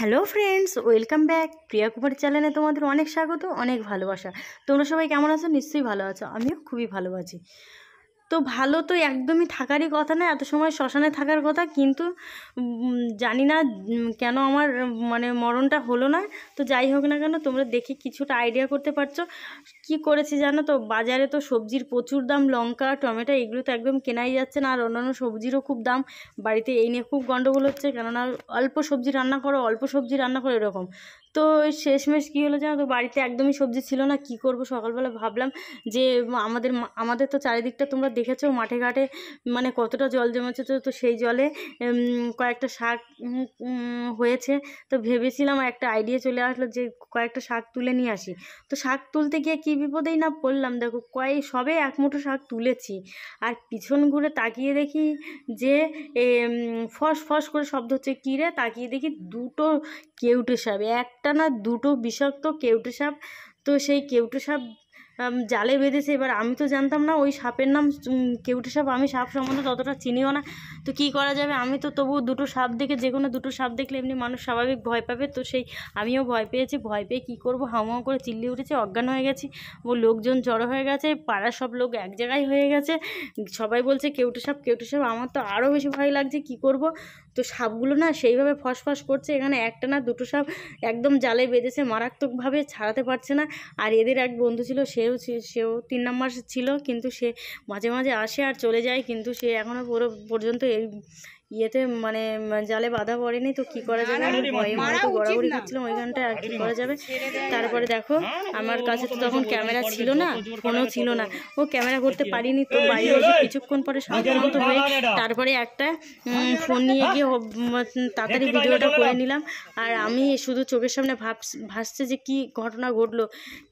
hello friends welcome back Priya Kumar চ্যানেলে তোমাদের অনেক স্বাগত অনেক ভালোবাসা তোমরা সবাই কেমন আছো নিশ্চয়ই ভালো আছো আমিও খুবই ভালো আছি তো ভালো তো একদমই থাকারই কথা না এত সময় শ্মশানে থাকার কথা কিন্তু জানি না কেন আমার মানে মরণটা হলো না তো যাই হোক না কেন তোমরা দেখে কিছুটা আইডিয়া করতে পারছো কি করেছি জানো তো বাজারে তো সবজির প্রচুর দাম লঙ্কা টমেটো এগুলো তো একদম কেনাই যাচ্ছে না আর অন্যান্য সবজিরও খুব দাম বাড়িতে এই নিয়ে খুব গণ্ডগোল হচ্ছে কেননা অল্প সবজি রান্না করো অল্প সবজি রান্না করো এরকম তো শেষমেশ কী হলো জানো তো বাড়িতে একদমই সবজি ছিল না কি করব সকালবেলা ভাবলাম যে আমাদের আমাদের তো চারিদিকটা তোমরা দেখেছো মাঠে ঘাটে মানে কতটা জল জমেছে তো তো সেই জলে কয়েকটা শাক হয়েছে তো ভেবেছিলাম একটা আইডিয়া চলে আসলো যে কয়েকটা শাক তুলে নিয়ে আসি তো শাক তুলতে গিয়ে কী বিপদেই না পড়লাম দেখো কয়ে সবে এক মুঠো শাক তুলেছি আর পিছন ঘুরে তাকিয়ে দেখি যে ফস ফস করে শব্দ হচ্ছে কিরে তাকিয়ে দেখি দুটো কেউটে সাপ একটা না দুটো বিষাক্ত কেউটে সাপ তো সেই কেউটে সাপ জালে বেঁধেছে এবার আমি তো জানতাম না ওই সাপের নাম কেউটে সাপ আমি সাপ সম্বন্ধে ততটা চিনিও না তো কি করা যাবে আমি তো তবু দুটো সাপ দেখে যে কোনো দুটো সাপ দেখলে এমনি মানুষ স্বাভাবিক ভয় পাবে তো সেই আমিও ভয় পেয়েছি ভয় পেয়ে কী করবো হাওয়া করে চিল্লি উঠেছে অজ্ঞান হয়ে গেছি ও লোকজন জড়ো হয়ে গেছে পাড়ার সব লোক এক জায়গায় হয়ে গেছে সবাই বলছে কেউটে সাপ কেউটে সাপ আমার তো আরও বেশি ভয় লাগছে কি করব তো সাপগুলো না সেইভাবে ফসফস করছে এখানে একটা না দুটো সাপ একদম জালে বেঁধেছে মারাত্মকভাবে ছাড়াতে পারছে না আর এদের এক বন্ধু ছিল সেও সেও তিন নম্বর ছিল কিন্তু সে মাঝে মাঝে আসে আর চলে যায় কিন্তু সে এখনও পুরো পর্যন্ত এই ইয়েতে মানে, মানে জালে বাধা পড়েনি তো কি করা যাবে আমি ভয়ে মনে তো গড়াগড়ি খাচ্ছিলাম ওইখানটায় আর কি করা যাবে তারপরে দেখো আমার কাছে তো তখন ক্যামেরা ছিল না ফোনও ছিল না ও ক্যামেরা করতে পারিনি তো বাড়ি এসে কিছুক্ষণ পরে সাধারণত হয়ে তারপরে একটা ফোন নিয়ে গিয়ে তাড়াতাড়ি ভিডিওটা করে নিলাম আর আমি শুধু চোখের সামনে ভাব ভাসছে যে কি ঘটনা ঘটলো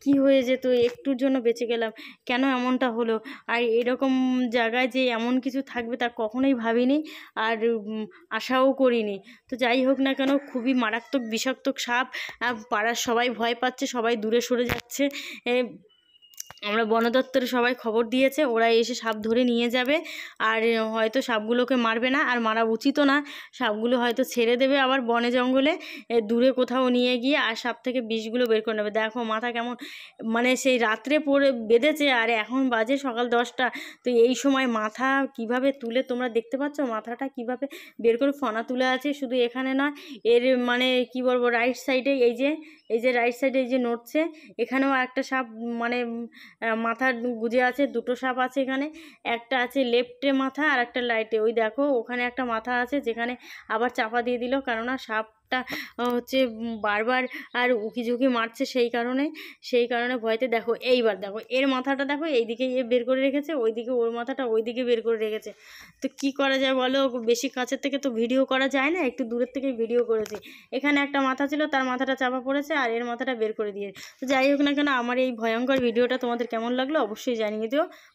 কি হয়ে যেত একটুর জন্য বেঁচে গেলাম কেন এমনটা হলো আর এরকম জায়গায় যে এমন কিছু থাকবে তা কখনোই ভাবিনি আর আশাও করিনি তো যাই হোক না কেন খুবই মারাত্মক বিষাক্ত সাপ পাড়ার সবাই ভয় পাচ্ছে সবাই দূরে সরে যাচ্ছে আমরা বন দপ্তরে সবাই খবর দিয়েছে ওরা এসে সাপ ধরে নিয়ে যাবে আর হয়তো সাপগুলোকে মারবে না আর মারা উচিতও না সাপগুলো হয়তো ছেড়ে দেবে আবার বনে জঙ্গলে দূরে কোথাও নিয়ে গিয়ে আর সাপ থেকে বিষগুলো বের করে নেবে দেখো মাথা কেমন মানে সেই রাত্রে পড়ে বেঁধেছে আর এখন বাজে সকাল দশটা তো এই সময় মাথা কিভাবে তুলে তোমরা দেখতে পাচ্ছ মাথাটা কিভাবে বের করে ফনা তুলে আছে শুধু এখানে না এর মানে কি বলবো রাইট সাইডে এই যে এই যে রাইট সাইডে এই যে নড়ছে এখানেও একটা সাপ মানে মাথা গুজে আছে দুটো সাপ আছে এখানে একটা আছে লেফটে মাথা আর একটা লাইটে ওই দেখো ওখানে একটা মাথা আছে যেখানে আবার চাপা দিয়ে দিল কেননা সাপ সাপটা হচ্ছে বারবার আর ঝুঁকি মারছে সেই কারণে সেই কারণে ভয়তে দেখো এইবার দেখো এর মাথাটা দেখো এইদিকে ইয়ে বের করে রেখেছে ওইদিকে ওর মাথাটা ওইদিকে বের করে রেখেছে তো কি করা যায় বলো বেশি কাছের থেকে তো ভিডিও করা যায় না একটু দূরের থেকে ভিডিও করেছি এখানে একটা মাথা ছিল তার মাথাটা চাপা পড়েছে আর এর মাথাটা বের করে দিয়ে তো যাই হোক না কেন আমার এই ভয়ঙ্কর ভিডিওটা তোমাদের কেমন লাগলো অবশ্যই জানিয়ে দিও